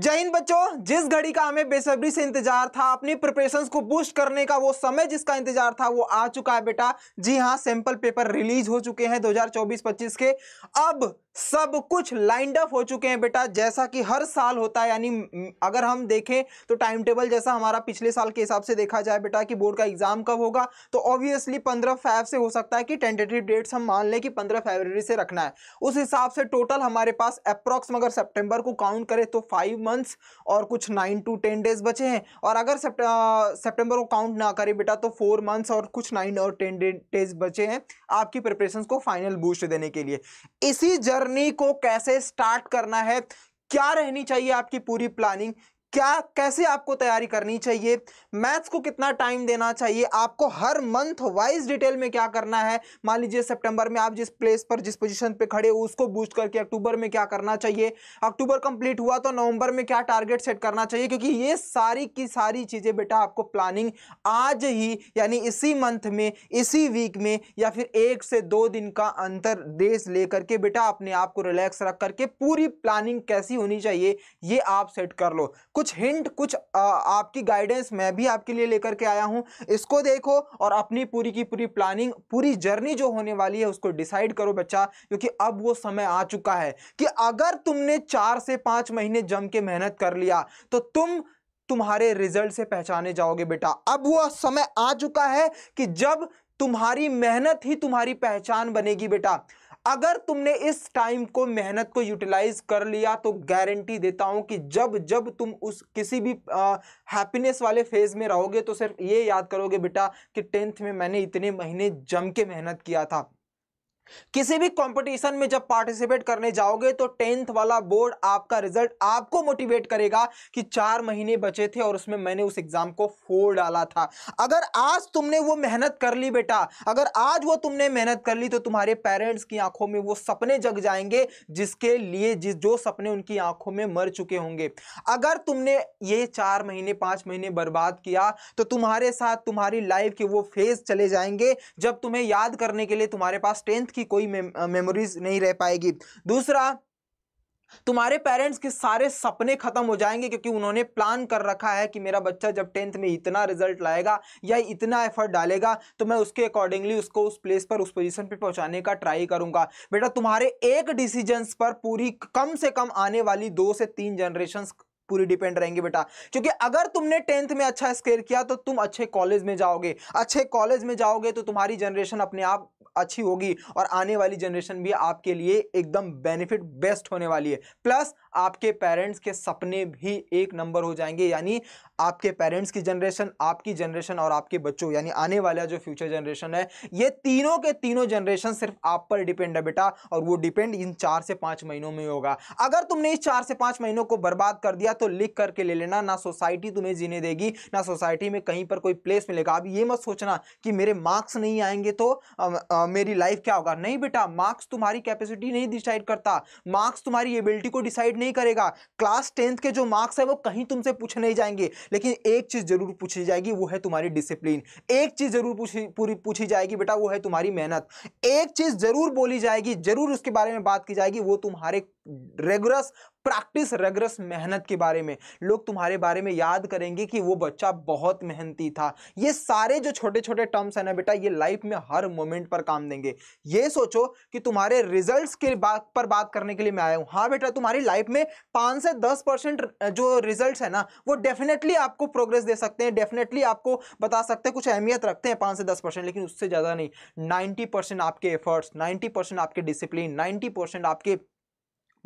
जय हिंद बच्चों जिस घड़ी का हमें बेसब्री से इंतजार था अपनी प्रिपरेशंस को बूस्ट करने का वो समय जिसका इंतजार था वो आ चुका है बेटा जी हाँ सैंपल पेपर रिलीज हो चुके हैं 2024-25 के अब सब कुछ लाइंड अप हो चुके हैं बेटा जैसा कि हर साल होता है यानी अगर हम देखें तो टाइम टेबल जैसा हमारा पिछले साल के हिसाब से देखा जाए बेटा कि बोर्ड का एग्जाम कब होगा तो ऑब्वियसली पंद्रह फाइव से हो सकता है कि टेंटेटिव डेट्स हम मान लें कि पंद्रह फरवरी से रखना है उस हिसाब से टोटल हमारे पास अप्रॉक्स अगर सेप्टेम्बर को काउंट करें तो फाइव मंथ्स और कुछ नाइन टू टेन डेज बचे हैं और अगर सेप्टेम्बर को काउंट ना करें बेटा तो फोर मंथ्स और कुछ नाइन और टेन डेज बचे हैं आपकी प्रिपरेशन को फाइनल बूस्ट देने के लिए इसी जर जर्नी को कैसे स्टार्ट करना है क्या रहनी चाहिए आपकी पूरी प्लानिंग क्या कैसे आपको तैयारी करनी चाहिए मैथ्स को कितना टाइम देना चाहिए आपको हर मंथ वाइज डिटेल में क्या करना है मान लीजिए सितंबर में आप जिस प्लेस पर जिस पोजीशन पे खड़े हो उसको बूस्ट करके अक्टूबर में क्या करना चाहिए अक्टूबर कंप्लीट हुआ तो नवंबर में क्या टारगेट सेट करना चाहिए क्योंकि ये सारी की सारी चीज़ें बेटा आपको प्लानिंग आज ही यानी इसी मंथ में इसी वीक में या फिर एक से दो दिन का अंतर देश लेकर के बेटा अपने आप को रिलैक्स रख करके पूरी प्लानिंग कैसी होनी चाहिए ये आप सेट कर लो कुछ कुछ हिंट कुछ आ, आपकी गाइडेंस मैं भी आपके लिए लेकर के आया हूँ इसको देखो और अपनी पूरी की पूरी प्लानिंग पूरी जर्नी जो होने वाली है उसको डिसाइड करो बच्चा क्योंकि अब वो समय आ चुका है कि अगर तुमने चार से पाँच महीने जम के मेहनत कर लिया तो तुम तुम्हारे रिजल्ट से पहचाने जाओगे बेटा अब वो समय आ चुका है कि जब तुम्हारी मेहनत ही तुम्हारी पहचान बनेगी बेटा अगर तुमने इस टाइम को मेहनत को यूटिलाइज कर लिया तो गारंटी देता हूं कि जब जब तुम उस किसी भी हैप्पीनेस वाले फेज में रहोगे तो सिर्फ ये याद करोगे बेटा कि टेंथ में मैंने इतने महीने जम के मेहनत किया था किसी भी कंपटीशन में जब पार्टिसिपेट करने जाओगे तो टेंथ वाला बोर्ड आपका रिजल्ट आपको मोटिवेट करेगा कि चार महीने बचे थे और उसमें मैंने उस एग्जाम को फोड़ डाला था अगर आज तुमने वो मेहनत कर ली बेटा अगर आज वो तुमने मेहनत कर ली तो तुम्हारे पेरेंट्स की आंखों में वो सपने जग जाएंगे जिसके लिए जिस जो सपने उनकी आंखों में मर चुके होंगे अगर तुमने ये चार महीने पांच महीने बर्बाद किया तो तुम्हारे साथ तुम्हारी लाइफ के वो फेज चले जाएंगे जब तुम्हें याद करने के लिए तुम्हारे पास टेंथ की कोई मेमोरीज नहीं रह पाएगी दूसरा तुम्हारे पेरेंट्स के सारे सपने खत्म हो जाएंगे क्योंकि उन्होंने प्लान कर रखा है कि मेरा बच्चा जब टेंथ में इतना रिजल्ट लाएगा या इतना एफर्ट डालेगा तो मैं उसके अकॉर्डिंगली उसको उस प्लेस पर उस पोजीशन पर पहुंचाने का ट्राई करूंगा बेटा तुम्हारे एक डिसीजंस पर पूरी कम से कम आने वाली दो से तीन जनरेशन पूरी डिपेंड रहेंगे बेटा क्योंकि अगर तुमने टेंथ में अच्छा स्केयर किया तो तुम अच्छे कॉलेज में जाओगे अच्छे कॉलेज में जाओगे तो तुम्हारी जनरेशन अपने आप अच्छी होगी और आने वाली जनरेशन भी आपके लिए एकदम बेनिफिट बेस्ट होने वाली है प्लस आपके पेरेंट्स के सपने भी एक नंबर हो जाएंगे यानी आपके पेरेंट्स की जनरेशन आपकी जनरेशन और आपके बच्चों यानी आने वाला जो फ्यूचर जनरेशन है ये तीनों के तीनों जनरेशन सिर्फ आप पर डिपेंड है बेटा और वो डिपेंड इन चार से पाँच महीनों में होगा अगर तुमने इस चार से पाँच महीनों को बर्बाद कर दिया दिया तो लिख करके ले लेना ना सोसाइटी तुम्हें जीने देगी ना सोसाइटी में कहीं पर कोई प्लेस मिलेगा अब ये मत सोचना कि मेरे मार्क्स नहीं आएंगे तो आ, आ, मेरी लाइफ क्या होगा नहीं बेटा मार्क्स तुम्हारी कैपेसिटी नहीं डिसाइड करता मार्क्स तुम्हारी एबिलिटी को डिसाइड नहीं करेगा क्लास टेंथ के जो मार्क्स है वो कहीं तुमसे पूछे नहीं जाएंगे लेकिन एक चीज़ जरूर पूछी जाएगी वो है तुम्हारी डिसिप्लिन एक चीज़ जरूर पूरी पूछी जाएगी बेटा वो है तुम्हारी मेहनत एक चीज़ जरूर बोली जाएगी जरूर उसके बारे में बात की जाएगी वो तुम्हारे रेगुलर प्रैक्टिस रेगरस मेहनत के बारे में लोग तुम्हारे बारे में याद करेंगे कि वो बच्चा बहुत मेहनती था ये सारे जो छोटे छोटे टर्म्स है ना बेटा ये लाइफ में हर मोमेंट पर काम देंगे ये सोचो कि तुम्हारे रिजल्ट्स के बात पर बात करने के लिए मैं आया हूँ हाँ बेटा तुम्हारी लाइफ में पाँच से दस परसेंट जो रिजल्ट है ना वो डेफिनेटली आपको प्रोग्रेस दे सकते हैं डेफिनेटली आपको बता सकते हैं कुछ अहमियत रखते हैं पाँच से दस परसेंट लेकिन उससे ज़्यादा नहीं नाइन्टी परसेंट आपके एफर्ट्स नाइन्टी परसेंट आपके डिसिप्लिन नाइन्टी परसेंट आपके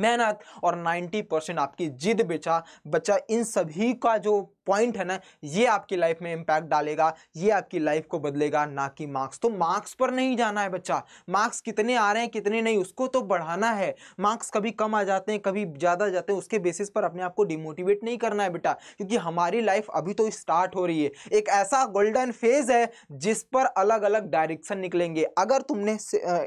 मेहनत और 90 परसेंट आपकी जिद बेचा बच्चा इन सभी का जो पॉइंट है ना ये आपकी लाइफ में इंपैक्ट डालेगा ये आपकी लाइफ को बदलेगा ना कि मार्क्स तो मार्क्स पर नहीं जाना है बच्चा मार्क्स कितने आ रहे हैं कितने नहीं उसको तो बढ़ाना है मार्क्स कभी कम आ जाते हैं कभी ज़्यादा जाते हैं उसके बेसिस पर अपने आप को डिमोटिवेट नहीं करना है बेटा क्योंकि हमारी लाइफ अभी तो स्टार्ट हो रही है एक ऐसा गोल्डन फेज है जिस पर अलग अलग डायरेक्शन निकलेंगे अगर तुमने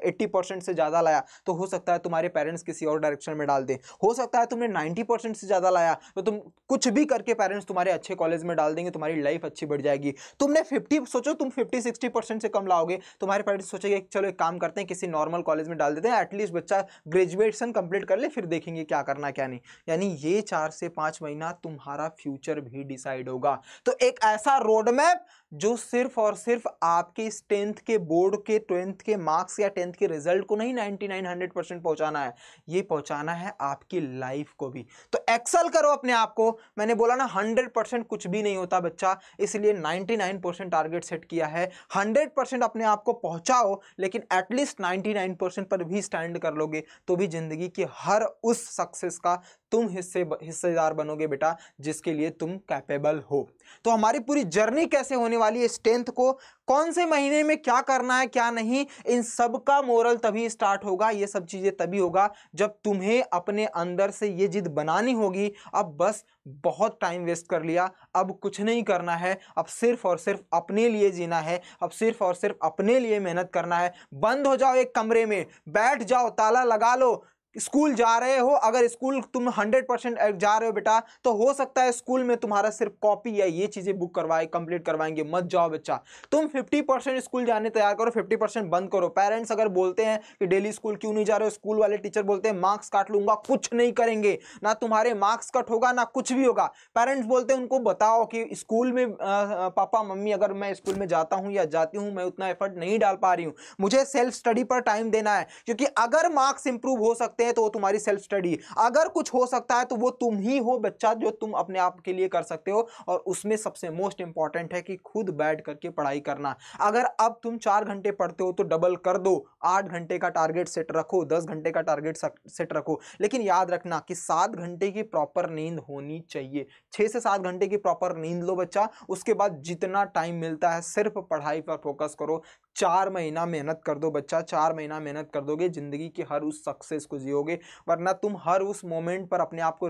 एट्टी परसेंट से ज़्यादा लाया तो हो सकता है तुम्हारे पेरेंट्स किसी और डायरेक्शन में डाल दें हो सकता है तुमने नाइन्टी परसेंट से ज़्यादा लाया तो तुम कुछ भी करके पेरेंट्स तुम्हारे अच्छे अच्छे कॉलेज में डाल देंगे तुम्हारी लाइफ अच्छी बढ़ जाएगी तुमने फिफ्टी सोचो तुम फिफ्टी सिक्सटी परसेंट से कम लाओगे तुम्हारे पेरेंट्स सोचेंगे चलो एक काम करते हैं किसी नॉर्मल कॉलेज में डाल देते हैं एटलीस्ट बच्चा ग्रेजुएशन कंप्लीट कर ले फिर देखेंगे क्या करना क्या नहीं यानी ये चार से पाँच महीना तुम्हारा फ्यूचर भी डिसाइड होगा तो एक ऐसा रोड मैप जो सिर्फ और सिर्फ आपके इस टेंथ के बोर्ड के ट्वेंथ के मार्क्स या टेंथ के रिजल्ट को नहीं नाइन्टी नाइन हंड्रेड परसेंट पहुँचाना है ये पहुँचाना है आपकी लाइफ को भी तो एक्सल करो अपने आप को मैंने बोला ना हंड्रेड परसेंट परसेंट कुछ भी नहीं होता बच्चा इसलिए 99 परसेंट टारगेट सेट किया है 100 परसेंट अपने आप को पहुंचाओ लेकिन एटलीस्ट 99 परसेंट पर भी स्टैंड कर लोगे तो भी ज़िंदगी की हर उस सक्सेस का तुम हिस्से हिस्सेदार बनोगे बेटा जिसके लिए तुम कैपेबल हो तो हमारी पूरी जर्नी कैसे होने वाली है स्ट्रेंथ को कौन से महीने में क्या करना है क्या नहीं इन सब का मोरल तभी स्टार्ट होगा ये सब चीज़ें तभी होगा जब तुम्हें अपने अंदर से ये जिद बनानी होगी अब बस बहुत टाइम वेस्ट कर लिया अब कुछ नहीं करना है अब सिर्फ और सिर्फ अपने लिए जीना है अब सिर्फ और सिर्फ अपने लिए मेहनत करना है बंद हो जाओ एक कमरे में बैठ जाओ ताला लगा लो स्कूल जा रहे हो अगर स्कूल तुम हंड्रेड परसेंट जा रहे हो बेटा तो हो सकता है स्कूल में तुम्हारा सिर्फ कॉपी या ये चीज़ें बुक करवाए कंप्लीट करवाएंगे मत जाओ बच्चा तुम फिफ्टी परसेंट स्कूल जाने तैयार करो फिफ्टी परसेंट बंद करो पेरेंट्स अगर बोलते हैं कि डेली स्कूल क्यों नहीं जा रहे हो स्कूल वाले टीचर बोलते हैं मार्क्स काट लूंगा कुछ नहीं करेंगे ना तुम्हारे मार्क्स कट होगा ना कुछ भी होगा पेरेंट्स बोलते हैं उनको बताओ कि स्कूल में पापा मम्मी अगर मैं स्कूल में जाता हूँ या जाती हूँ मैं उतना एफर्ट नहीं डाल पा रही हूँ मुझे सेल्फ स्टडी पर टाइम देना है क्योंकि अगर मार्क्स इंप्रूव हो सकते हैं हैं तो वो तुम्हारी सेल्फ स्टडी अगर कुछ हो सकता है तो वो तुम ही हो बच्चा जो तुम अपने आप के लिए कर सकते हो और उसमें सबसे मोस्ट इंपॉर्टेंट है कि खुद बैठ करके पढ़ाई करना अगर अब तुम चार घंटे पढ़ते हो तो डबल कर दो आठ घंटे का टारगेट सेट रखो दस घंटे का टारगेट सेट रखो लेकिन याद रखना कि सात घंटे की प्रॉपर नींद होनी चाहिए छः से सात घंटे की प्रॉपर नींद लो बच्चा उसके बाद जितना टाइम मिलता है सिर्फ पढ़ाई पर फोकस करो चार महीना मेहनत कर दो बच्चा चार महीना मेहनत कर दोगे ज़िंदगी के हर उस सक्सेस को जियोगे वरना तुम हर उस मोमेंट पर अपने आप को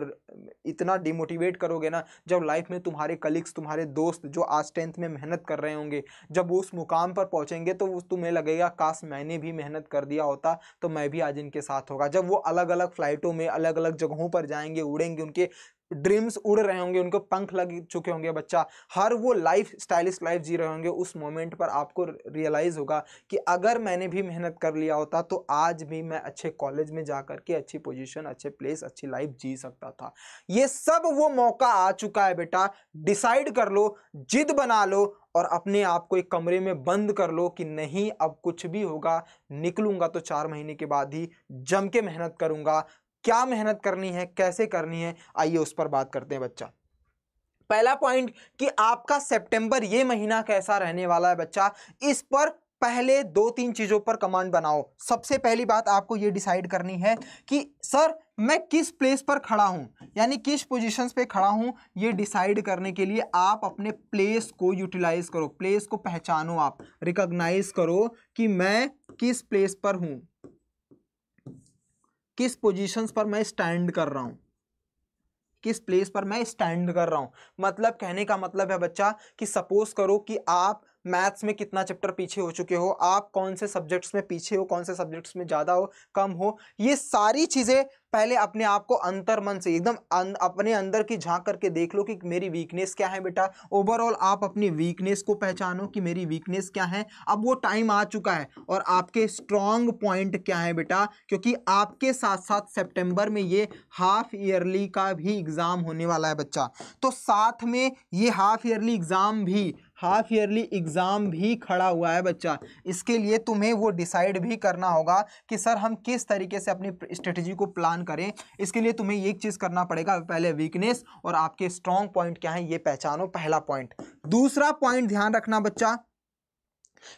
इतना डिमोटिवेट करोगे ना जब लाइफ में तुम्हारे कलीग्स तुम्हारे दोस्त जो आज टेंथ में मेहनत कर रहे होंगे जब उस मुकाम पर पहुँचेंगे तो तुम्हें लगेगा काश मैंने भी मेहनत कर दिया होता तो मैं भी आज इनके साथ होगा जब वो अलग अलग फ़्लाइटों में अलग अलग जगहों पर जाएंगे उड़ेंगे उनके ड्रीम्स उड़ रहे होंगे उनको पंख लग चुके होंगे बच्चा हर वो लाइफ स्टाइलिश लाइफ जी रहे होंगे उस मोमेंट पर आपको रियलाइज़ होगा कि अगर मैंने भी मेहनत कर लिया होता तो आज भी मैं अच्छे कॉलेज में जा कर के अच्छी पोजिशन अच्छे प्लेस अच्छी लाइफ जी सकता था ये सब वो मौका आ चुका है बेटा डिसाइड कर लो जिद बना लो और अपने आप को एक कमरे में बंद कर लो कि नहीं अब कुछ भी होगा निकलूंगा तो चार महीने के बाद ही जम के मेहनत करूंगा क्या मेहनत करनी है कैसे करनी है आइए उस पर बात करते हैं बच्चा पहला पॉइंट कि आपका सितंबर ये महीना कैसा रहने वाला है बच्चा इस पर पहले दो तीन चीज़ों पर कमांड बनाओ सबसे पहली बात आपको ये डिसाइड करनी है कि सर मैं किस प्लेस पर खड़ा हूँ यानी किस पोजीशंस पे खड़ा हूँ ये डिसाइड करने के लिए आप अपने प्लेस को यूटिलाइज करो प्लेस को पहचानो आप रिकॉग्नाइज करो कि मैं किस प्लेस पर हूँ किस पोजीशंस पर मैं स्टैंड कर रहा हूँ किस प्लेस पर मैं स्टैंड कर रहा हूँ मतलब कहने का मतलब है बच्चा कि सपोज करो कि आप मैथ्स में कितना चैप्टर पीछे हो चुके हो आप कौन से सब्जेक्ट्स में पीछे हो कौन से सब्जेक्ट्स में ज़्यादा हो कम हो ये सारी चीज़ें पहले अपने आप को अंतर मन से एकदम अपने अंदर की झांक करके देख लो कि मेरी वीकनेस क्या है बेटा ओवरऑल आप अपनी वीकनेस को पहचानो कि मेरी वीकनेस क्या है अब वो टाइम आ चुका है और आपके स्ट्रांग पॉइंट क्या है बेटा क्योंकि आपके साथ साथ सितंबर में ये हाफ ईयरली का भी एग्ज़ाम होने वाला है बच्चा तो साथ में ये हाफ ईयरली एग्ज़ाम भी हाफ ईयरली एग्ज़ाम भी खड़ा हुआ है बच्चा इसके लिए तुम्हें वो डिसाइड भी करना होगा कि सर हम किस तरीके से अपनी स्ट्रेटजी को प्लान करें इसके लिए तुम्हें एक चीज़ करना पड़ेगा पहले वीकनेस और आपके स्ट्रॉन्ग पॉइंट क्या है ये पहचानो पहला पॉइंट दूसरा पॉइंट ध्यान रखना बच्चा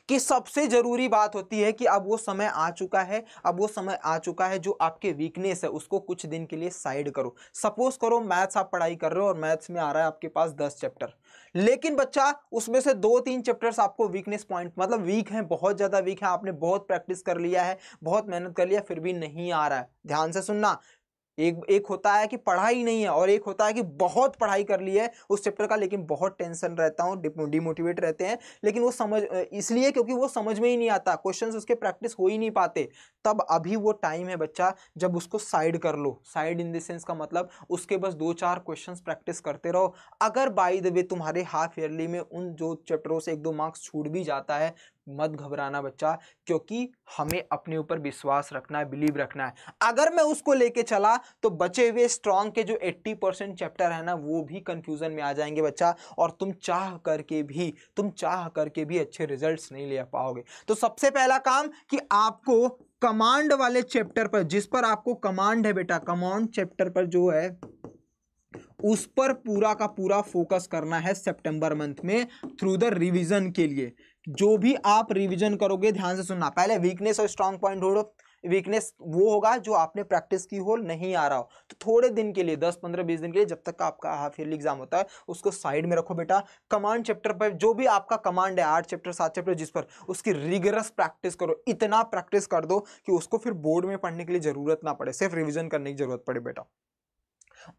कि सबसे ज़रूरी बात होती है कि अब वो समय आ चुका है अब वो समय आ चुका है जो आपके वीकनेस है उसको कुछ दिन के लिए साइड करो सपोज करो मैथ्स आप पढ़ाई कर रहे हो और मैथ्स में आ रहा है आपके पास दस चैप्टर लेकिन बच्चा उसमें से दो तीन चैप्टर्स आपको वीकनेस पॉइंट मतलब वीक हैं बहुत ज़्यादा वीक है आपने बहुत प्रैक्टिस कर लिया है बहुत मेहनत कर लिया फिर भी नहीं आ रहा है ध्यान से सुनना एक एक होता है कि पढ़ाई नहीं है और एक होता है कि बहुत पढ़ाई कर ली है उस चैप्टर का लेकिन बहुत टेंशन रहता हूँ डिमोटिवेट रहते हैं लेकिन वो समझ इसलिए क्योंकि वो समझ में ही नहीं आता क्वेश्चंस उसके प्रैक्टिस हो ही नहीं पाते तब अभी वो टाइम है बच्चा जब उसको साइड कर लो साइड इन देंस का मतलब उसके बस दो चार क्वेश्चन प्रैक्टिस करते रहो अगर बाई द वे तुम्हारे हाफ ईयरली में उन जो चैप्टरों से एक दो मार्क्स छूट भी जाता है मत घबराना बच्चा क्योंकि हमें अपने ऊपर विश्वास रखना है बिलीव रखना है अगर मैं उसको लेके चला तो बचे हुए स्ट्रॉन्ग के जो 80 परसेंट चैप्टर है ना वो भी कंफ्यूजन में आ जाएंगे बच्चा और तुम चाह करके भी तुम चाह करके भी अच्छे रिजल्ट्स नहीं ले पाओगे तो सबसे पहला काम कि आपको कमांड वाले चैप्टर पर जिस पर आपको कमांड है बेटा कमांड चैप्टर पर जो है उस पर पूरा का पूरा फोकस करना है सितंबर मंथ में थ्रू द रिवीजन के लिए जो भी आप रिविजन करोगे ध्यान से सुनना पहले वीकनेस और स्ट्रांग पॉइंट ढूंढो वीकनेस वो होगा जो आपने प्रैक्टिस की हो नहीं आ रहा हो तो थोड़े दिन के लिए दस पंद्रह बीस दिन के लिए जब तक का आपका हाफ ईयरली एग्जाम होता है उसको साइड में रखो बेटा कमांड चैप्टर पर जो भी आपका कमांड है आठ चैप्टर सात चैप्टर जिस पर उसकी रिगरस प्रैक्टिस करो इतना प्रैक्टिस कर दो कि उसको फिर बोर्ड में पढ़ने के लिए जरूरत ना पड़े सिर्फ रिविजन करने की जरूरत पड़े बेटा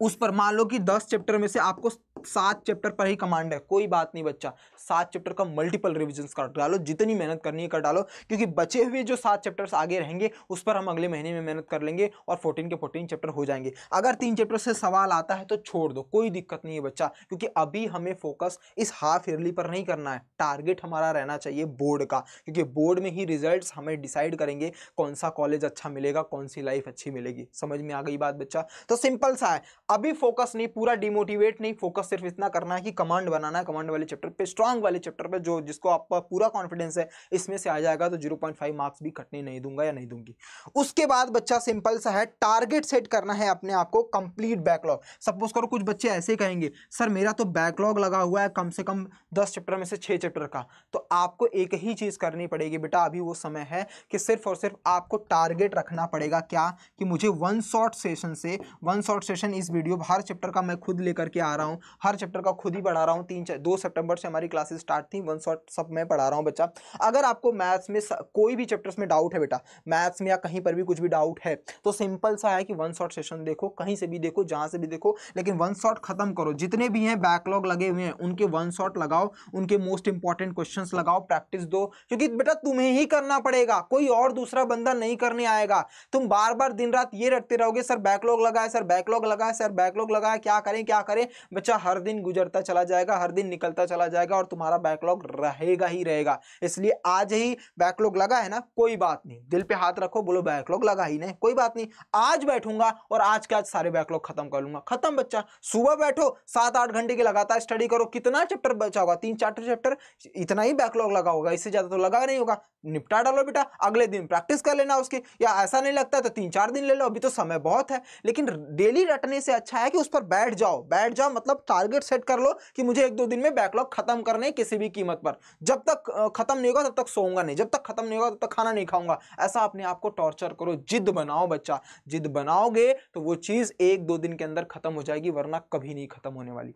उस पर मान लो कि दस चैप्टर में से आपको सात चैप्टर पर ही कमांड है कोई बात नहीं बच्चा सात चैप्टर का मल्टीपल रिविजन कर डालो जितनी मेहनत करनी है कर डालो क्योंकि बचे हुए जो सात चैप्टर्स आगे रहेंगे उस पर हम अगले महीने में मेहनत कर लेंगे और फोर्टीन के फोर्टीन चैप्टर हो जाएंगे अगर तीन चैप्टर से सवाल आता है तो छोड़ दो कोई दिक्कत नहीं है बच्चा क्योंकि अभी हमें फोकस इस हाफ ईयरली पर नहीं करना है टारगेट हमारा रहना चाहिए बोर्ड का क्योंकि बोर्ड में ही रिजल्ट हमें डिसाइड करेंगे कौन सा कॉलेज अच्छा मिलेगा कौन सी लाइफ अच्छी मिलेगी समझ में आ गई बात बच्चा तो सिंपल सा है अभी फोकस नहीं पूरा डिमोटिवेट नहीं फोकस सिर्फ इतना करना है कि कमांड बनाना है कमांड वाले चैप्टर पे स्ट्रांग वाले चैप्टर पे जो जिसको आपका पूरा कॉन्फिडेंस है इसमें से आ जाएगा तो 0.5 मार्क्स भी कटने नहीं दूंगा या नहीं दूंगी उसके बाद बच्चा सिंपल सा है टारगेट सेट करना है अपने आप को कंप्लीट बैकलॉग सपोज करो कुछ बच्चे ऐसे कहेंगे सर मेरा तो बैकलॉग लगा हुआ है कम से कम दस चैप्टर में से छः चैप्टर का तो आपको एक ही चीज़ करनी पड़ेगी बेटा अभी वो समय है कि सिर्फ और सिर्फ आपको टारगेट रखना पड़ेगा क्या कि मुझे वन शॉर्ट सेशन से one short session series video हर चैप्टर का मैं खुद लेकर के आ रहा हूँ हर चैप्टर का खुद ही पढ़ा रहा हूँ तीन दो सेप्टेम्बर से हमारी क्लासेस स्टार्ट थी वन शॉट सब मैं पढ़ा रहा हूँ बच्चा अगर आपको मैथ्स में कोई भी चैप्टर्स में डाउट है बेटा मैथ्स में या कहीं पर भी कुछ भी डाउट है तो सिंपल सा है कि वन शॉट सेशन देखो कहीं से भी देखो जहाँ से भी देखो लेकिन वन शॉट खत्म करो जितने भी हैं बैकलॉग लगे हुए हैं उनके वन शॉट लगाओ उनके मोस्ट इंपॉर्टेंट क्वेश्चन लगाओ प्रैक्टिस दो क्योंकि बेटा तुम्हें ही करना पड़ेगा कोई और दूसरा बंदा नहीं करने आएगा तुम बार बार दिन रात ये रटते रहोगे सर बैकलॉग लगा है सर बैकलॉग लगा है सर बैकलॉग लगा है क्या करें क्या करें बच्चा हर दिन गुजरता चला जाएगा हर दिन निकलता चला जाएगा और तुम्हारा बैकलॉग रहेगा ही रहेगा इसलिए आज ही बैकलॉग लगा है ना कोई बात नहीं दिल पे हाथ रखो बोलो बैकलॉग लगा ही नहीं कोई बात नहीं आज बैठूंगा और आज के आज सारे बैकलॉग खत्म कर लूंगा खत्म बच्चा सुबह बैठो सात आठ घंटे की लगातार स्टडी करो कितना चैप्टर बचा होगा तीन चार चैप्टर इतना ही बैकलॉग लगा होगा इससे ज्यादा तो लगा नहीं होगा निपटा डालो बेटा अगले दिन प्रैक्टिस कर लेना उसकी या ऐसा नहीं लगता तो तीन चार दिन ले लो अभी तो समय बहुत है लेकिन डेली रटने से अच्छा है कि उस पर बैठ जाओ बैठ जाओ मतलब टारगेट सेट कर लो कि मुझे एक दो दिन में बैकलॉग खत्म करने किसी भी कीमत पर जब तक खत्म नहीं होगा तब तक सोऊंगा नहीं जब तक खत्म नहीं होगा तब तक खाना नहीं खाऊंगा ऐसा अपने आप को टॉर्चर करो जिद बनाओ बच्चा जिद बनाओगे तो वो चीज़ एक दो दिन के अंदर खत्म हो जाएगी वरना कभी नहीं खत्म होने वाली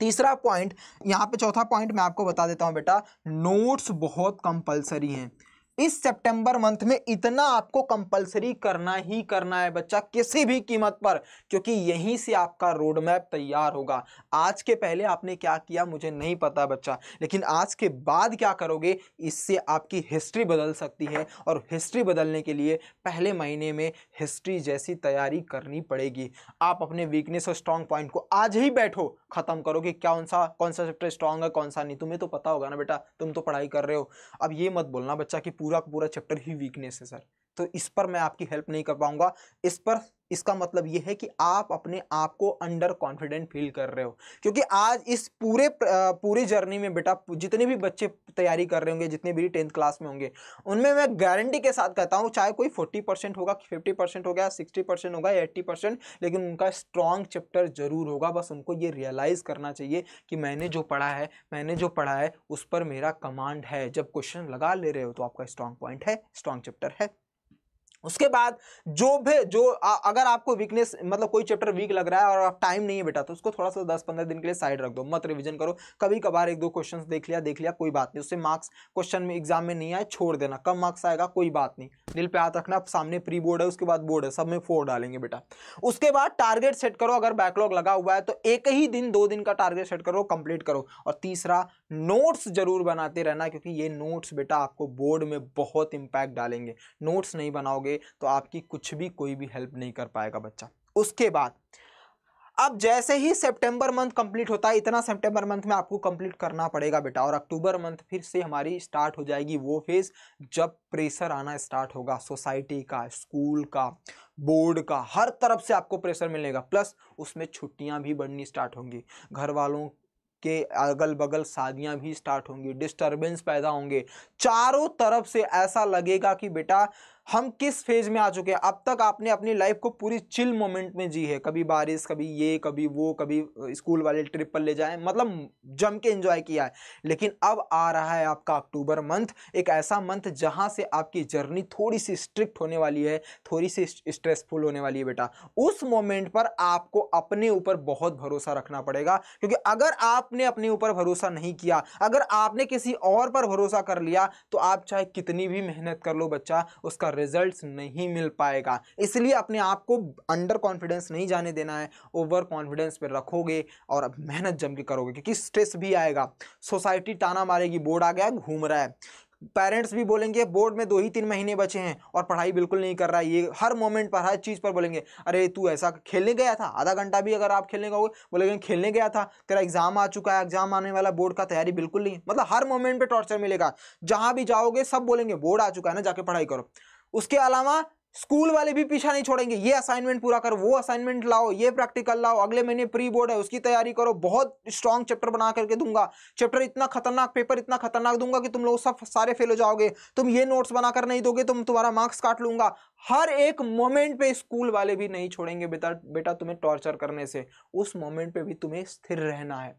तीसरा पॉइंट यहाँ पे चौथा पॉइंट मैं आपको बता देता हूँ बेटा नोट्स बहुत कंपलसरी हैं इस सितंबर मंथ में इतना आपको कंपलसरी करना ही करना है बच्चा किसी भी कीमत पर क्योंकि यहीं से आपका रोड मैप तैयार होगा आज के पहले आपने क्या किया मुझे नहीं पता बच्चा लेकिन आज के बाद क्या करोगे इससे आपकी हिस्ट्री बदल सकती है और हिस्ट्री बदलने के लिए पहले महीने में हिस्ट्री जैसी तैयारी करनी पड़ेगी आप अपने वीकनेस और स्ट्रांग पॉइंट को आज ही बैठो खत्म करो कि कौन सा कौन सा चैप्टर स्ट्रांग है कौन सा नहीं तुम्हें तो पता होगा ना बेटा तुम तो पढ़ाई कर रहे हो अब ये मत बोलना बच्चा कि पूरा पूरा का पूरा चैप्टर ही वीकनेस है सर तो इस पर मैं आपकी हेल्प नहीं कर पाऊंगा इस पर इसका मतलब ये है कि आप अपने आप को अंडर कॉन्फिडेंट फील कर रहे हो क्योंकि आज इस पूरे पूरी जर्नी में बेटा जितने भी बच्चे तैयारी कर रहे होंगे जितने भी टेंथ क्लास में होंगे उनमें मैं गारंटी के साथ कहता हूँ चाहे कोई फोर्टी परसेंट होगा फिफ्टी परसेंट होगा सिक्सटी परसेंट होगा एट्टी परसेंट लेकिन उनका स्ट्रॉन्ग चैप्टर जरूर होगा बस उनको ये रियलाइज़ करना चाहिए कि मैंने जो पढ़ा है मैंने जो पढ़ा है उस पर मेरा कमांड है जब क्वेश्चन लगा ले रहे हो तो आपका स्ट्रॉन्ग पॉइंट है स्ट्रॉन्ग चैप्टर है उसके बाद जो भी जो अगर आपको वीकनेस मतलब कोई चैप्टर वीक लग रहा है और आप टाइम नहीं है बेटा तो उसको थोड़ा सा दस पंद्रह दिन के लिए साइड रख दो मत रिवीजन करो कभी कभार एक दो क्वेश्चन देख लिया देख लिया कोई बात नहीं उससे मार्क्स क्वेश्चन में एग्जाम में नहीं आए छोड़ देना कम मार्क्स आएगा कोई बात नहीं दिल पर हाथ रखना सामने प्री बोर्ड है उसके बाद बोर्ड है सब में फोर डालेंगे बेटा उसके बाद टारगेट सेट करो अगर बैकलॉग लगा हुआ है तो एक ही दिन दो दिन का टारगेट सेट करो कंप्लीट करो और तीसरा नोट्स जरूर बनाते रहना क्योंकि ये नोट्स बेटा आपको बोर्ड में बहुत इंपैक्ट डालेंगे नोट्स नहीं बनाओगे करोगे तो आपकी कुछ भी कोई भी हेल्प नहीं कर पाएगा बच्चा उसके बाद अब जैसे ही सितंबर मंथ कंप्लीट होता है इतना सितंबर मंथ में आपको कंप्लीट करना पड़ेगा बेटा और अक्टूबर मंथ फिर से हमारी स्टार्ट हो जाएगी वो फेज़ जब प्रेशर आना स्टार्ट होगा सोसाइटी का स्कूल का बोर्ड का हर तरफ से आपको प्रेशर मिलेगा प्लस उसमें छुट्टियां भी बढ़नी स्टार्ट होंगी घर वालों के अगल बगल शादियां भी स्टार्ट होंगी डिस्टर्बेंस पैदा होंगे चारों तरफ से ऐसा लगेगा कि बेटा हम किस फेज में आ चुके हैं अब तक आपने अपनी लाइफ को पूरी चिल मोमेंट में जी है कभी बारिश कभी ये कभी वो कभी स्कूल वाले ट्रिप पर ले जाए मतलब जम के एंजॉय किया है लेकिन अब आ रहा है आपका अक्टूबर मंथ एक ऐसा मंथ जहां से आपकी जर्नी थोड़ी सी स्ट्रिक्ट होने वाली है थोड़ी सी स्ट्रेसफुल होने वाली है बेटा उस मोमेंट पर आपको अपने ऊपर बहुत भरोसा रखना पड़ेगा क्योंकि अगर आपने अपने ऊपर भरोसा नहीं किया अगर आपने किसी और पर भरोसा कर लिया तो आप चाहे कितनी भी मेहनत कर लो बच्चा उसका आपका रिजल्ट नहीं मिल पाएगा इसलिए अपने आप को अंडर कॉन्फिडेंस नहीं जाने देना है ओवर कॉन्फिडेंस पर रखोगे और मेहनत जम के करोगे क्योंकि स्ट्रेस भी आएगा सोसाइटी टाना मारेगी बोर्ड आ गया घूम रहा है पेरेंट्स भी बोलेंगे बोर्ड में दो ही तीन महीने बचे हैं और पढ़ाई बिल्कुल नहीं कर रहा है ये हर मोमेंट पर हर चीज़ पर बोलेंगे अरे तू ऐसा खेलने गया था आधा घंटा भी अगर आप खेलने गए बोलेंगे खेलने गया था तेरा एग्जाम आ चुका है एग्जाम आने वाला बोर्ड का तैयारी बिल्कुल नहीं मतलब हर मोमेंट पर टॉर्चर मिलेगा जहाँ भी जाओगे सब बोलेंगे बोर्ड आ चुका है ना जाके पढ़ाई करो उसके अलावा स्कूल वाले भी पीछा नहीं छोड़ेंगे ये असाइनमेंट पूरा करो वो असाइनमेंट लाओ ये प्रैक्टिकल लाओ अगले महीने प्री बोर्ड है उसकी तैयारी करो बहुत स्ट्रांग चैप्टर बना करके दूंगा चैप्टर इतना खतरनाक पेपर इतना खतरनाक दूंगा कि तुम लोग सब सारे फेल हो जाओगे तुम ये नोट्स बनाकर नहीं दोगे तुम तुम्हारा मार्क्स काट लूंगा हर एक मोमेंट पे स्कूल वाले भी नहीं छोड़ेंगे बेटा बेटा तुम्हें टॉर्चर करने से उस मोमेंट पे भी तुम्हें स्थिर रहना है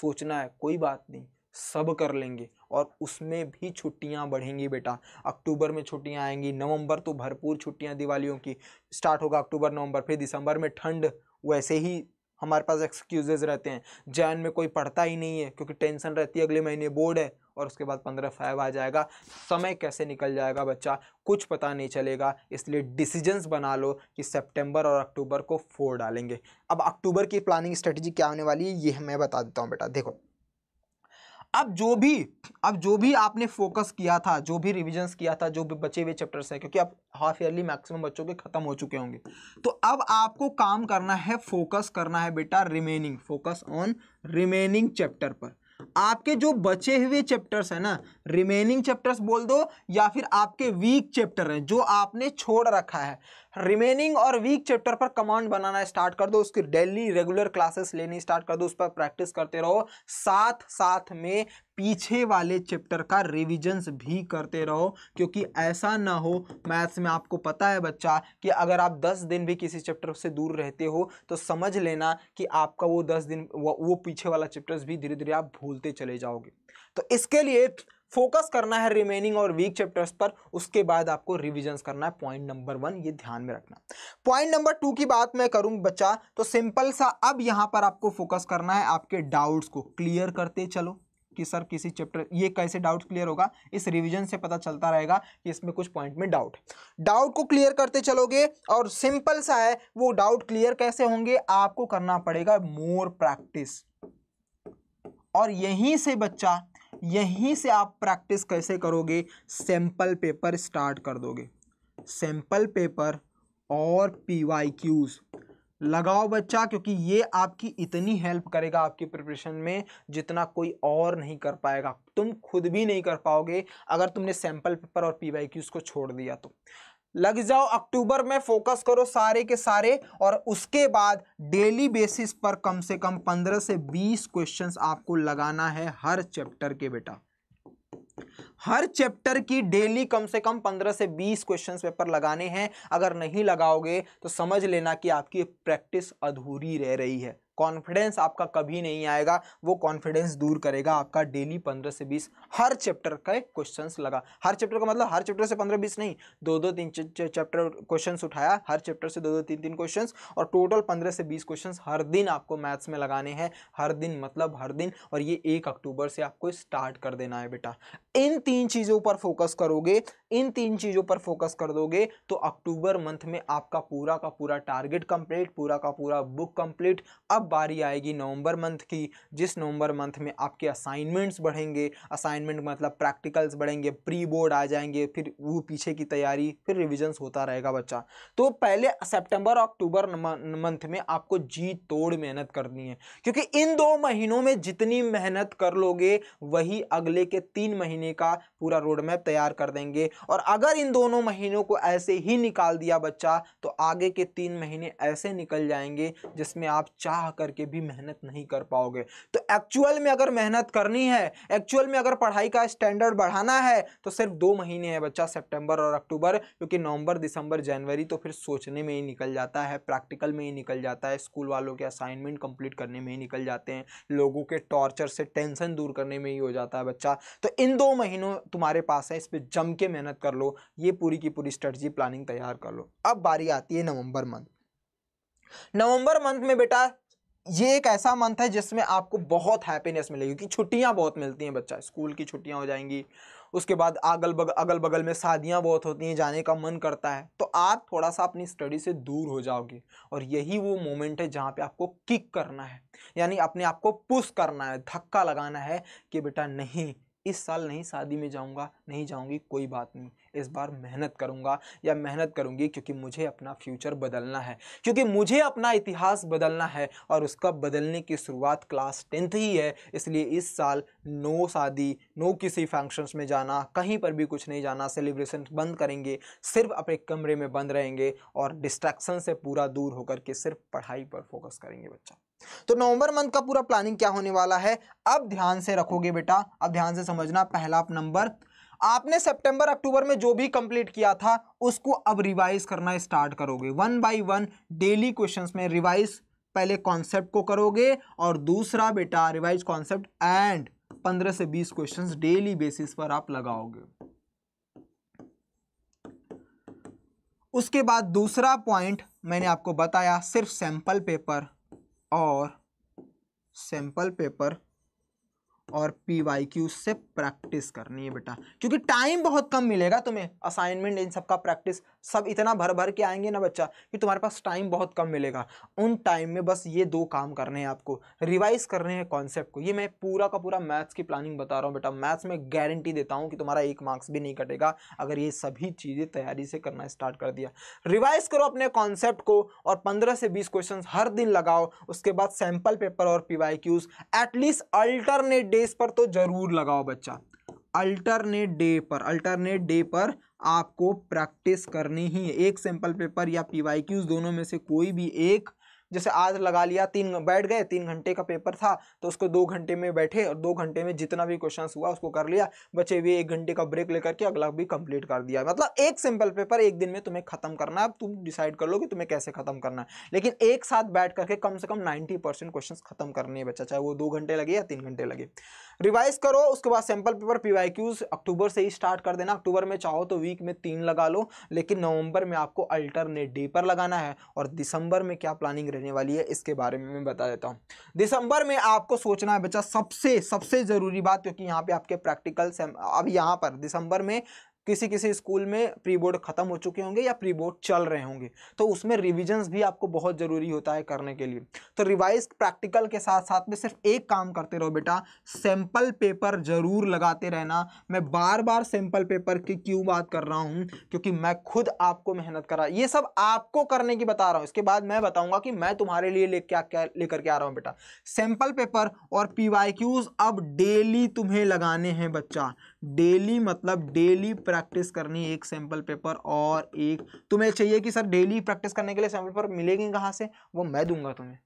सोचना है कोई बात नहीं सब कर लेंगे और उसमें भी छुट्टियां बढ़ेंगी बेटा अक्टूबर में छुट्टियां आएंगी नवंबर तो भरपूर छुट्टियां दिवालियों की स्टार्ट होगा अक्टूबर नवंबर फिर दिसंबर में ठंड वैसे ही हमारे पास एक्सक्यूजेज रहते हैं जैन में कोई पढ़ता ही नहीं है क्योंकि टेंशन रहती है अगले महीने बोर्ड है और उसके बाद पंद्रह फाइव आ जाएगा समय कैसे निकल जाएगा बच्चा कुछ पता नहीं चलेगा इसलिए डिसीजंस बना लो कि सितंबर और अक्टूबर को फोर डालेंगे अब अक्टूबर की प्लानिंग स्ट्रेटजी क्या होने वाली है ये मैं बता देता हूँ बेटा देखो अब जो भी अब जो भी आपने फोकस किया था जो भी रिविजन्स किया था जो भी बचे हुए चैप्टर्स हैं क्योंकि अब हाफ ईयरली मैक्सिमम बच्चों के ख़त्म हो चुके होंगे तो अब आपको काम करना है फोकस करना है बेटा remaining focus on remaining chapter पर आपके जो बचे हुए चैप्टर्स हैं ना रिमेनिंग चैप्टर्स बोल दो या फिर आपके वीक चैप्टर हैं जो आपने छोड़ रखा है रिमेनिंग और वीक चैप्टर पर कमांड बनाना स्टार्ट कर दो उसकी डेली रेगुलर क्लासेस लेनी स्टार्ट कर दो उस पर प्रैक्टिस करते रहो साथ साथ में पीछे वाले चैप्टर का रिविजन्स भी करते रहो क्योंकि ऐसा ना हो मैथ्स में आपको पता है बच्चा कि अगर आप 10 दिन भी किसी चैप्टर से दूर रहते हो तो समझ लेना कि आपका वो 10 दिन वो, वो पीछे वाला चैप्टर्स भी धीरे धीरे आप भूलते चले जाओगे तो इसके लिए फोकस करना है रिमेनिंग और वीक चैप्टर्स पर उसके बाद आपको रिविजन करना है पॉइंट नंबर वन ये ध्यान में रखना पॉइंट नंबर टू की बात मैं करूँ बच्चा तो सिंपल सा अब यहाँ पर आपको फोकस करना है आपके डाउट्स को क्लियर करते चलो कि सर किसी चैप्टर ये कैसे डाउट क्लियर होगा इस रिवीजन से पता चलता रहेगा कि इसमें कुछ पॉइंट में डाउट डाउट को क्लियर करते चलोगे और सिंपल सा है वो डाउट क्लियर कैसे होंगे आपको करना पड़ेगा मोर प्रैक्टिस और यहीं से बच्चा यहीं से आप प्रैक्टिस कैसे करोगे सैंपल पेपर स्टार्ट कर दोगे सैंपल पेपर और पी वाई क्यूज़ लगाओ बच्चा क्योंकि ये आपकी इतनी हेल्प करेगा आपकी प्रिपरेशन में जितना कोई और नहीं कर पाएगा तुम खुद भी नहीं कर पाओगे अगर तुमने सैंपल पेपर और पी वाई क्यूज़ को छोड़ दिया तो लग जाओ अक्टूबर में फोकस करो सारे के सारे और उसके बाद डेली बेसिस पर कम से कम पंद्रह से बीस क्वेश्चन आपको लगाना है हर चैप्टर के बेटा हर चैप्टर की डेली कम से कम पंद्रह से बीस क्वेश्चन पेपर लगाने हैं अगर नहीं लगाओगे तो समझ लेना कि आपकी प्रैक्टिस अधूरी रह रही है कॉन्फिडेंस आपका कभी नहीं आएगा वो कॉन्फिडेंस दूर करेगा आपका डेली पंद्रह से बीस हर चैप्टर का क्वेश्चन लगा हर चैप्टर का मतलब हर चैप्टर से पंद्रह बीस नहीं दो दो तीन चैप्टर क्वेश्चन उठाया हर चैप्टर से दो दो तीन तीन क्वेश्चन और टोटल पंद्रह से बीस क्वेश्चन हर दिन आपको मैथ्स में लगाने हैं हर दिन मतलब हर दिन और ये एक अक्टूबर से आपको स्टार्ट कर देना है बेटा इन तीन चीज़ों पर फोकस करोगे इन तीन चीज़ों पर फोकस कर दोगे तो अक्टूबर मंथ में आपका पूरा का पूरा टारगेट कंप्लीट पूरा का पूरा बुक कंप्लीट अब बारी आएगी नवंबर मंथ की जिस नवंबर मंथ में आपके असाइनमेंट्स बढ़ेंगे असाइनमेंट मतलब प्रैक्टिकल्स बढ़ेंगे प्री बोर्ड आ जाएंगे फिर वो पीछे की तैयारी फिर रिविजन्स होता रहेगा बच्चा तो पहले सेप्टेम्बर अक्टूबर मंथ में आपको जी तोड़ मेहनत करनी है क्योंकि इन दो महीनों में जितनी मेहनत कर लोगे वही अगले के तीन महीने का पूरा रोड मैप तैयार कर देंगे और अगर इन दोनों महीनों को ऐसे ही निकाल दिया बच्चा तो आगे के तीन महीने ऐसे निकल जाएंगे जिसमें आप चाह करके भी मेहनत नहीं कर पाओगे तो एक्चुअल में अगर मेहनत करनी है एक्चुअल में अगर पढ़ाई का स्टैंडर्ड बढ़ाना है तो सिर्फ दो महीने हैं बच्चा सेप्टेम्बर और अक्टूबर क्योंकि नवंबर दिसंबर जनवरी तो फिर सोचने में ही निकल जाता है प्रैक्टिकल में ही निकल जाता है स्कूल वालों के असाइनमेंट कंप्लीट करने में ही निकल जाते हैं लोगों के टॉर्चर से टेंशन दूर करने में ही हो जाता है बच्चा तो इन दो महीनों तुम्हारे पास है इस पर जम के मेहनत कर लो ये पूरी की पूरी स्ट्रेटजी प्लानिंग तैयार कर लो अब बारी आती है नवंबर मंथ नवंबर मंथ में बेटा ये एक ऐसा मंथ है जिसमें आपको बहुत हैप्पीनेस मिलेगी क्योंकि छुट्टियाँ बहुत मिलती हैं बच्चा स्कूल की छुट्टियाँ हो जाएंगी उसके बाद अगल बगल अगल बगल में शादियाँ बहुत होती हैं जाने का मन करता है तो आप थोड़ा सा अपनी स्टडी से दूर हो जाओगे और यही वो मोमेंट है जहाँ पे आपको किक करना है यानी अपने आप को पुश करना है धक्का लगाना है कि बेटा नहीं इस साल नहीं शादी में जाऊँगा नहीं जाऊँगी कोई बात नहीं इस बार मेहनत करूंगा या मेहनत करूंगी क्योंकि मुझे अपना फ्यूचर बदलना है क्योंकि मुझे अपना इतिहास बदलना है और उसका बदलने की शुरुआत क्लास टेंथ ही है इसलिए इस साल नो शादी नो किसी फंक्शंस में जाना कहीं पर भी कुछ नहीं जाना सेलिब्रेशन बंद करेंगे सिर्फ अपने कमरे में बंद रहेंगे और डिस्ट्रैक्शन से पूरा दूर होकर के सिर्फ पढ़ाई पर फोकस करेंगे बच्चा तो नवंबर मंथ का पूरा प्लानिंग क्या होने वाला है अब ध्यान से रखोगे बेटा अब ध्यान से समझना पहला नंबर आपने सितंबर अक्टूबर में जो भी कंप्लीट किया था उसको अब रिवाइज करना स्टार्ट करोगे one by one daily questions में रिवाइज पहले कॉन्सेप्ट को करोगे और दूसरा बेटा रिवाइज कॉन्सेप्ट एंड पंद्रह से बीस क्वेश्चंस डेली बेसिस पर आप लगाओगे उसके बाद दूसरा पॉइंट मैंने आपको बताया सिर्फ सैंपल पेपर और सैंपल पेपर और पी वाई क्यू से प्रैक्टिस करनी है बेटा क्योंकि टाइम बहुत कम मिलेगा तुम्हें असाइनमेंट इन सब का प्रैक्टिस सब इतना भर भर के आएंगे ना बच्चा कि तुम्हारे पास टाइम बहुत कम मिलेगा उन टाइम में बस ये दो काम करने हैं आपको रिवाइज करने हैं कॉन्सेप्ट को ये मैं पूरा का पूरा मैथ्स की प्लानिंग बता रहा हूँ बेटा मैथ्स में गारंटी देता हूँ कि तुम्हारा एक मार्क्स भी नहीं कटेगा अगर ये सभी चीज़ें तैयारी से करना स्टार्ट कर दिया रिवाइज करो अपने कॉन्सेप्ट को और पंद्रह से बीस क्वेश्चन हर दिन लगाओ उसके बाद सैम्पल पेपर और पी एटलीस्ट अल्टरनेट डेज पर तो ज़रूर लगाओ बच्चा अल्टरनेट डे पर अल्टरनेट डे पर आपको प्रैक्टिस करनी ही है एक सिंपल पेपर या पी वाई क्यूज दोनों में से कोई भी एक जैसे आज लगा लिया तीन बैठ गए तीन घंटे का पेपर था तो उसको दो घंटे में बैठे और दो घंटे में जितना भी क्वेश्चन हुआ उसको कर लिया बचे हुए एक घंटे का ब्रेक लेकर के अगला भी कंप्लीट कर दिया मतलब एक सिंपल पेपर एक दिन में तुम्हें खत्म करना है अब तुम डिसाइड कर लो कि तुम्हें कैसे खत्म करना है लेकिन एक साथ बैठ करके कम से कम नाइन्टी परसेंट क्वेश्चन खत्म करने बच्चा चाहे वो दो घंटे लगे या तीन घंटे लगे रिवाइज करो उसके बाद सैंपल पेपर पी अक्टूबर से ही स्टार्ट कर देना अक्टूबर में चाहो तो वीक में तीन लगा लो लेकिन नवंबर में आपको अल्टरनेट डे पर लगाना है और दिसंबर में क्या प्लानिंग रहने वाली है इसके बारे में मैं बता देता हूँ दिसंबर में आपको सोचना है बच्चा सबसे सबसे ज़रूरी बात क्योंकि यहाँ पर आपके प्रैक्टिकल अब यहाँ पर दिसंबर में किसी किसी स्कूल में प्री बोर्ड खत्म हो चुके होंगे या प्री बोर्ड चल रहे होंगे तो उसमें रिविजन्स भी आपको बहुत ज़रूरी होता है करने के लिए तो रिवाइज प्रैक्टिकल के साथ साथ में सिर्फ एक काम करते रहो बेटा सैम्पल पेपर ज़रूर लगाते रहना मैं बार बार सैम्पल पेपर की क्यों बात कर रहा हूँ क्योंकि मैं खुद आपको मेहनत करा ये सब आपको करने की बता रहा हूँ इसके बाद मैं बताऊँगा कि मैं तुम्हारे लिए ले क्या क्या लेकर के आ रहा हूँ बेटा सैम्पल पेपर और पी अब डेली तुम्हें लगाने हैं बच्चा डेली मतलब डेली प्रैक्टिस करनी एक सैंपल पेपर और एक तुम्हें चाहिए कि सर डेली प्रैक्टिस करने के लिए सैंपल पेपर मिलेंगे कहाँ से वो मैं दूंगा तुम्हें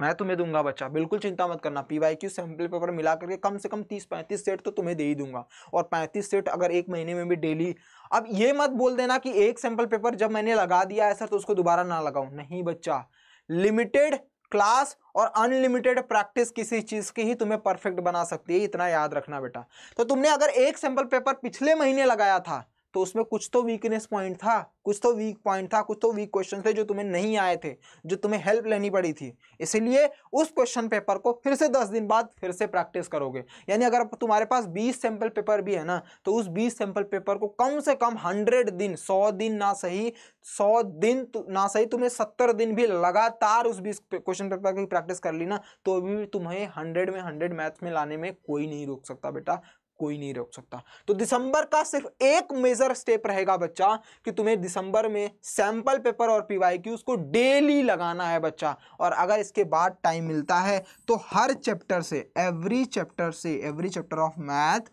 मैं तुम्हें दूंगा बच्चा बिल्कुल चिंता मत करना P Y Q sample paper मिला करके कम से कम तीस पैंतीस सेट तो तुम्हें दे ही दूंगा और पैंतीस सेट अगर एक महीने में भी डेली अब ये मत बोल देना कि एक सैंपल पेपर जब मैंने लगा दिया है सर तो उसको दोबारा ना लगाऊ नहीं बच्चा लिमिटेड क्लास और अनलिमिटेड प्रैक्टिस किसी चीज़ की ही तुम्हें परफेक्ट बना सकती है इतना याद रखना बेटा तो तुमने अगर एक सैंपल पेपर पिछले महीने लगाया था तो उसमें कुछ तो वीकनेस पॉइंट था कुछ तो वीक पॉइंट था कुछ तो वीक क्वेश्चन थे जो तुम्हें नहीं आए थे जो तुम्हें हेल्प लेनी पड़ी थी इसीलिए उस क्वेश्चन पेपर को फिर से दस दिन बाद फिर से प्रैक्टिस करोगे यानी अगर तुम्हारे पास बीस सैंपल पेपर भी है ना तो उस बीस सैंपल पेपर को कम से कम हंड्रेड दिन सौ दिन ना सही सौ दिन ना सही तुम्हें सत्तर दिन भी लगातार उस बीस क्वेश्चन पेपर की प्रैक्टिस कर ली ना तो भी तुम्हें हंड्रेड में हंड्रेड मैथ्स में लाने में कोई नहीं रोक सकता बेटा कोई नहीं रोक सकता तो दिसंबर का सिर्फ एक मेजर स्टेप रहेगा बच्चा कि तुम्हें दिसंबर में सैंपल पेपर और पीवाई की उसको डेली लगाना है बच्चा और अगर इसके बाद टाइम मिलता है तो हर चैप्टर से एवरी चैप्टर से एवरी चैप्टर ऑफ मैथ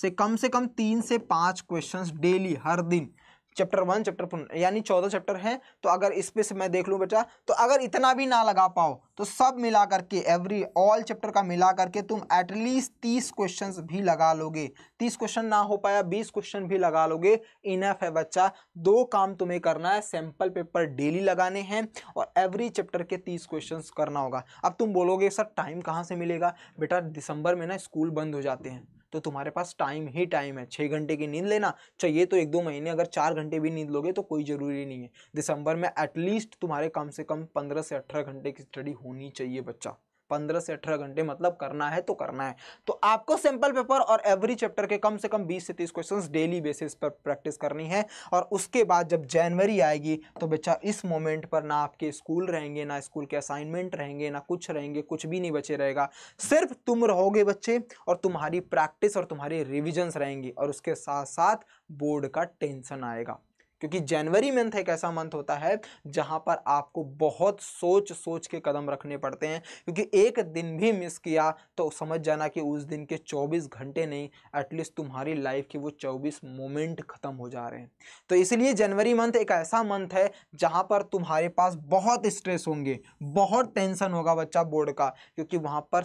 से कम से कम तीन से पांच क्वेश्चंस डेली हर दिन चैप्टर वन चैप्टर यानी चौदह चैप्टर हैं तो अगर इस पर से मैं देख लूँ बेटा तो अगर इतना भी ना लगा पाओ तो सब मिला करके एवरी ऑल चैप्टर का मिला करके तुम एटलीस्ट तीस क्वेश्चन भी लगा लोगे तीस क्वेश्चन ना हो पाया बीस क्वेश्चन भी लगा लोगे इनफ है बच्चा दो काम तुम्हें करना है सैम्पल पेपर डेली लगाने हैं और एवरी चैप्टर के तीस क्वेश्चन करना होगा अब तुम बोलोगे सर टाइम कहाँ से मिलेगा बेटा दिसंबर में ना स्कूल बंद हो जाते हैं तो तुम्हारे पास टाइम ही टाइम है छः घंटे की नींद लेना चाहिए तो एक दो महीने अगर चार घंटे भी नींद लोगे तो कोई ज़रूरी नहीं है दिसंबर में एटलीस्ट तुम्हारे कम से कम पंद्रह से अठारह घंटे की स्टडी होनी चाहिए बच्चा पंद्रह से अठारह घंटे मतलब करना है तो करना है तो आपको सैम्पल पेपर और एवरी चैप्टर के कम से कम बीस से तीस क्वेश्चन डेली बेसिस पर प्रैक्टिस करनी है और उसके बाद जब जनवरी आएगी तो बच्चा इस मोमेंट पर ना आपके स्कूल रहेंगे ना स्कूल के असाइनमेंट रहेंगे ना कुछ रहेंगे कुछ भी नहीं बचे रहेगा सिर्फ तुम रहोगे बच्चे और तुम्हारी प्रैक्टिस और तुम्हारी रिविजन्स रहेंगी और उसके साथ साथ बोर्ड का टेंशन आएगा क्योंकि जनवरी मंथ एक ऐसा मंथ होता है जहाँ पर आपको बहुत सोच सोच के कदम रखने पड़ते हैं क्योंकि एक दिन भी मिस किया तो समझ जाना कि उस दिन के 24 घंटे नहीं एटलीस्ट तुम्हारी लाइफ के वो 24 मोमेंट ख़त्म हो जा रहे हैं तो इसलिए जनवरी मंथ एक ऐसा मंथ है जहाँ पर तुम्हारे पास बहुत स्ट्रेस होंगे बहुत टेंशन होगा बच्चा बोर्ड का क्योंकि वहाँ पर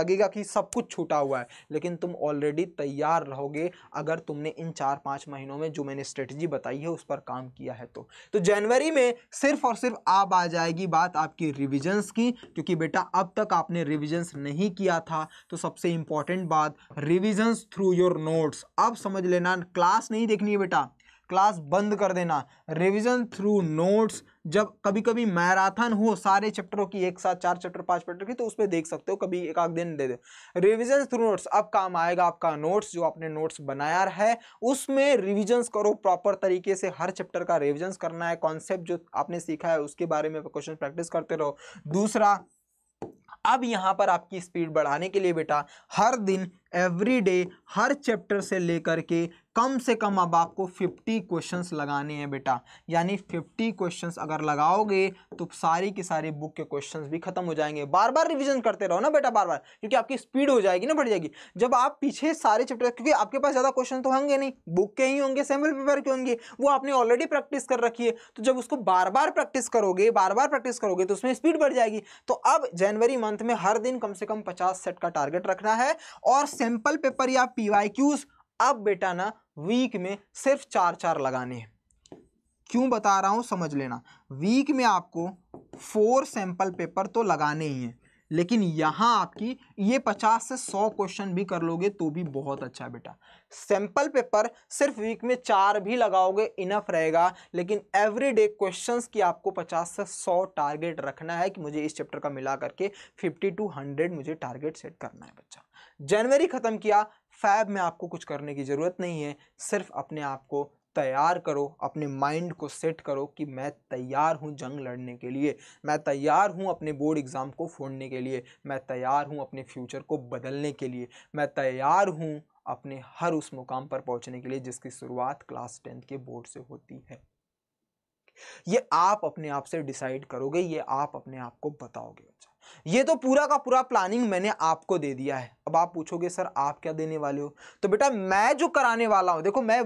लगेगा कि सब कुछ छूटा हुआ है लेकिन तुम ऑलरेडी तैयार रहोगे अगर तुमने इन चार पाँच महीनों में जो मैंने स्ट्रेटजी बताई है है उस पर काम किया है तो तो जनवरी में सिर्फ और सिर्फ आप आ जाएगी बात आपकी रिविजन्स की क्योंकि बेटा अब तक आपने रिविजन्स नहीं किया था तो सबसे इंपॉर्टेंट बात रिविजन्स थ्रू योर नोट्स अब समझ लेना क्लास नहीं देखनी है बेटा क्लास बंद कर देना रिवीजन थ्रू नोट्स जब कभी कभी मैराथन हो सारे चैप्टरों की एक साथ चार चैप्टर पांच चैप्टर की तो उस पर देख सकते हो कभी एक आध दिन दे दो रिविजन थ्रू नोट्स अब काम आएगा आपका नोट्स जो आपने नोट्स बनाया है उसमें रिविजन्स करो प्रॉपर तरीके से हर चैप्टर का रिविजन्स करना है कॉन्सेप्ट जो आपने सीखा है उसके बारे में क्वेश्चन प्रैक्टिस करते रहो दूसरा अब यहाँ पर आपकी स्पीड बढ़ाने के लिए बेटा हर दिन एवरी डे हर चैप्टर से लेकर के कम से कम अब आपको 50 क्वेश्चंस लगाने हैं बेटा यानी 50 क्वेश्चंस अगर लगाओगे तो सारी की सारी बुक के क्वेश्चंस भी खत्म हो जाएंगे बार बार रिवीजन करते रहो ना बेटा बार बार क्योंकि आपकी स्पीड हो जाएगी ना बढ़ जाएगी जब आप पीछे सारे चैप्टर क्योंकि आपके पास ज़्यादा क्वेश्चन तो होंगे नहीं बुक के ही होंगे सैम्पल पेपर के होंगे वो आपने ऑलरेडी प्रैक्टिस कर रखी है तो जब उसको बार बार प्रैक्टिस करोगे बार बार प्रैक्टिस करोगे तो उसमें स्पीड बढ़ जाएगी तो अब जनवरी मंथ में हर दिन कम से कम पचास सेट का टारगेट रखना है और सैम्पल पेपर या पी अब बेटा ना वीक में सिर्फ चार चार लगाने हैं क्यों बता रहा हूँ समझ लेना वीक में आपको फोर सैंपल पेपर तो लगाने ही हैं लेकिन यहाँ आपकी ये पचास से सौ क्वेश्चन भी कर लोगे तो भी बहुत अच्छा बेटा सैंपल पेपर सिर्फ वीक में चार भी लगाओगे इनफ रहेगा लेकिन एवरी डे क्वेश्चन की आपको पचास से सौ टारगेट रखना है कि मुझे इस चैप्टर का मिला करके फिफ्टी टू हंड्रेड मुझे टारगेट सेट करना है बच्चा जनवरी ख़त्म किया फैब में आपको कुछ करने की ज़रूरत नहीं है सिर्फ अपने आप को तैयार करो अपने माइंड को सेट करो कि मैं तैयार हूँ जंग लड़ने के लिए मैं तैयार हूँ अपने बोर्ड एग्ज़ाम को फोड़ने के लिए मैं तैयार हूँ अपने फ्यूचर को बदलने के लिए मैं तैयार हूँ अपने हर उस मुकाम पर पहुँचने के लिए जिसकी शुरुआत क्लास टेंथ के बोर्ड से होती है ये आप अपने आप से डिसाइड करोगे ये आप अपने आप को बताओगे अच्छा ये तो पूरा का पूरा प्लानिंग मैंने आपको दे दिया है अब आप पूछोगे सर आप क्या देने वाले हो तो बेटा मैं जो कराने वाला हूँ देखो मैं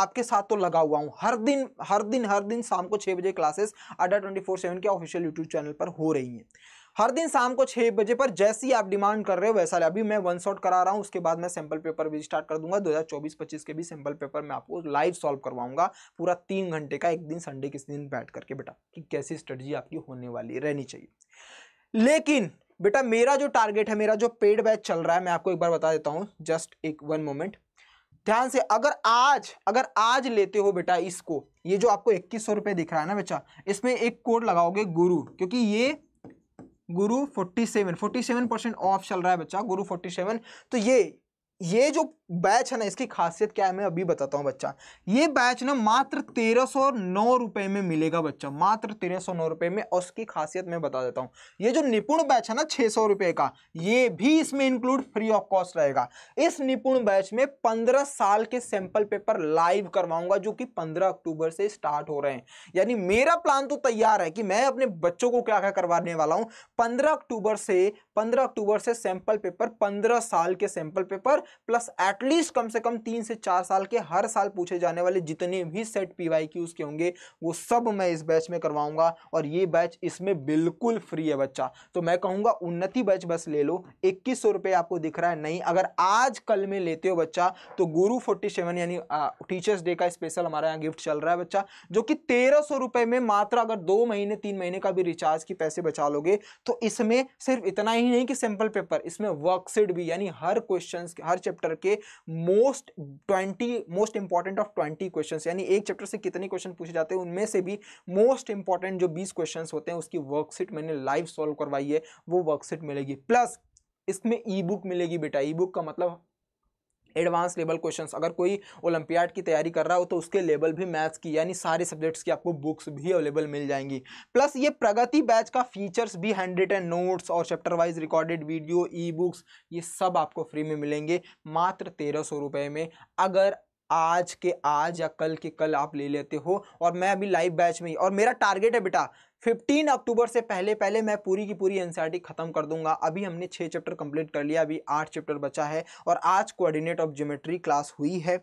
आपके साथ तो लगा हुआ हूँ हर दिन हर दिन हर दिन शाम को छः बजे classes Adda twenty four seven के ऑफिशियल यूट्यूब चैनल पर हो रही हैं हर दिन शाम को छः बजे पर जैसी आप डिमांड कर रहे हो वैसा अभी मैं वन शॉट करा रहा हूँ उसके बाद मैं सैम्पल पेपर भी स्टार्ट कर दूंगा 2024-25 के भी सैम्पल पेपर मैं आपको लाइव सॉल्व करवाऊंगा पूरा तीन घंटे का एक दिन संडे किस दिन बैठ करके बेटा कि कैसी स्ट्रेटजी आपकी होने वाली रहनी चाहिए लेकिन बेटा मेरा जो टारगेट है मेरा जो पेड बैच चल रहा है मैं आपको एक बार बता देता हूँ जस्ट एक वन मोमेंट ध्यान से अगर आज अगर आज लेते हो बेटा इसको ये जो आपको इक्कीस सौ रुपये दिख रहा है ना बच्चा इसमें एक कोड लगाओगे गुरु क्योंकि ये Guru forty seven forty seven percent off चल रहा है बच्चा गुरु फोर्टी सेवन तो ये ये जो बैच है ना इसकी खासियत क्या है मैं अभी बताता हूँ बच्चा ये बैच ना मात्र तेरह सौ नौ रुपये में मिलेगा बच्चा मात्र तेरह सौ नौ रुपये में और उसकी खासियत मैं बता देता हूँ ये जो निपुण बैच है ना छः सौ रुपये का ये भी इसमें इंक्लूड फ्री ऑफ कॉस्ट रहेगा इस निपुण बैच में पंद्रह साल के सैंपल पेपर लाइव करवाऊंगा जो कि पंद्रह अक्टूबर से स्टार्ट हो रहे हैं यानी मेरा प्लान तो तैयार है कि मैं अपने बच्चों को क्या क्या करवाने वाला हूँ पंद्रह अक्टूबर से पंद्रह अक्टूबर से सैंपल पेपर पंद्रह साल के sample paper plus at at least कम से कम तीन से चार साल के हर साल पूछे जाने वाले जितने भी सेट पी वाई क्यूज़ के होंगे वो सब मैं इस बैच में करवाऊंगा और ये बैच इसमें बिल्कुल फ्री है बच्चा तो मैं कहूँगा उन्नति बैच बस ले लो इक्कीस सौ आपको दिख रहा है नहीं अगर आज कल में लेते हो बच्चा तो गुरु फोर्टी सेवन यानी टीचर्स डे का स्पेशल हमारे यहाँ गिफ्ट चल रहा है बच्चा जो कि तेरह सौ रुपये में मात्र अगर दो महीने तीन महीने का भी रिचार्ज की पैसे बचा लोगे तो इसमें सिर्फ इतना ही नहीं कि सिंपल पेपर इसमें वर्कशीट भी यानी हर क्वेश्चन हर चैप्टर के most twenty most important of twenty question यानी एक चैप्टर से कितने क्वेश्चन पूछे जाते हैं उनमें से भी मोस्ट इंपॉर्टेंट जो बीस क्वेश्चन होते हैं उसकी वर्कशीट मैंने लाइव सॉल्व करवाई है वो वर्कशीट मिलेगी प्लस इसमें ई बुक मिलेगी बेटा ई बुक का मतलब एडवांस लेवल क्वेश्चन अगर कोई ओलंपियाड की तैयारी कर रहा हो तो उसके लेवल भी मैथ्स की यानी सारे सब्जेक्ट्स की आपको बुक्स भी अवेलेबल मिल जाएंगी प्लस ये प्रगति बैच का फीचर्स भी हैंड रिटन नोट्स और chapter wise recorded video e books ये सब आपको फ्री में मिलेंगे मात्र तेरह सौ रुपये में अगर आज के आज या कल के कल आप ले लेते हो और मैं अभी लाइव बैच में ही और मेरा टारगेट है बेटा 15 अक्टूबर से पहले पहले मैं पूरी की पूरी एनसीईआरटी खत्म कर दूंगा अभी हमने छः चैप्टर कंप्लीट कर लिया अभी आठ चैप्टर बचा है और आज कोऑर्डिनेट ऑफ ज्योमेट्री क्लास हुई है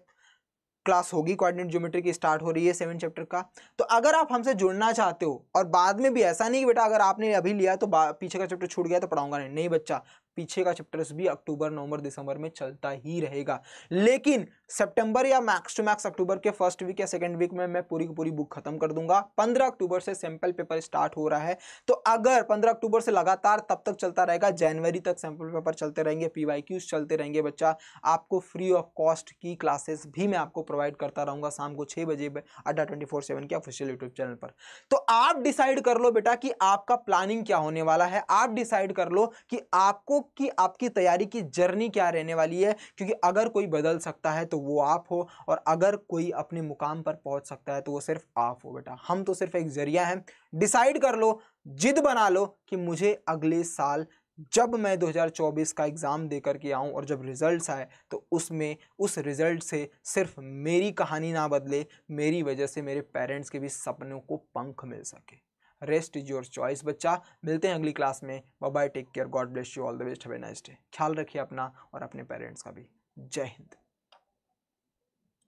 क्लास होगी कोऑर्डिनेट ज्योमेट्री की स्टार्ट हो रही है सेवन चैप्टर का तो अगर आप हमसे जुड़ना चाहते हो और बाद में भी ऐसा नहीं कि बेटा अगर आपने अभी लिया तो पीछे का चैप्टर छूट गया तो पढ़ाऊंगा नहीं नहीं बच्चा पीछे का चैप्टर्स भी अक्टूबर नवंबर दिसंबर में चलता ही रहेगा लेकिन सितंबर या मैक्स टू मैक्स अक्टूबर के फर्स्ट वीक या सेकेंड वीक में मैं पूरी की पूरी बुक खत्म कर दूंगा पंद्रह अक्टूबर से सैम्पल पेपर स्टार्ट हो रहा है तो अगर पंद्रह अक्टूबर से लगातार तब तक चलता रहेगा जनवरी तक सैंपल पेपर चलते रहेंगे पी वाई क्यूज चलते रहेंगे बच्चा आपको फ्री ऑफ कॉस्ट की क्लासेस भी मैं आपको प्रोवाइड करता रहूंगा शाम को छह बजे अड्डा ट्वेंटी फोर सेवन के ऑफिशियल यूट्यूब चैनल पर तो आप डिसाइड कर लो बेटा कि आपका प्लानिंग क्या होने वाला है आप डिसाइड कर लो कि आपको कि आपकी तैयारी की जर्नी क्या रहने वाली है क्योंकि अगर कोई बदल सकता है तो वो आप हो और अगर कोई अपने मुकाम पर पहुंच सकता है तो वो सिर्फ आप हो बेटा हम तो सिर्फ एक जरिया है डिसाइड कर लो जिद बना लो कि मुझे अगले साल जब मैं 2024 का एग्ज़ाम दे करके आऊँ और जब रिज़ल्ट आए तो उसमें उस रिज़ल्ट से सिर्फ मेरी कहानी ना बदले मेरी वजह से मेरे पेरेंट्स के भी सपनों को पंख मिल सके रेस्ट इज योर चॉइस बच्चा मिलते हैं अगली क्लास में bye take care God bless you all the best a nice day ख्याल रखिए अपना और अपने पेरेंट्स का भी जय हिंद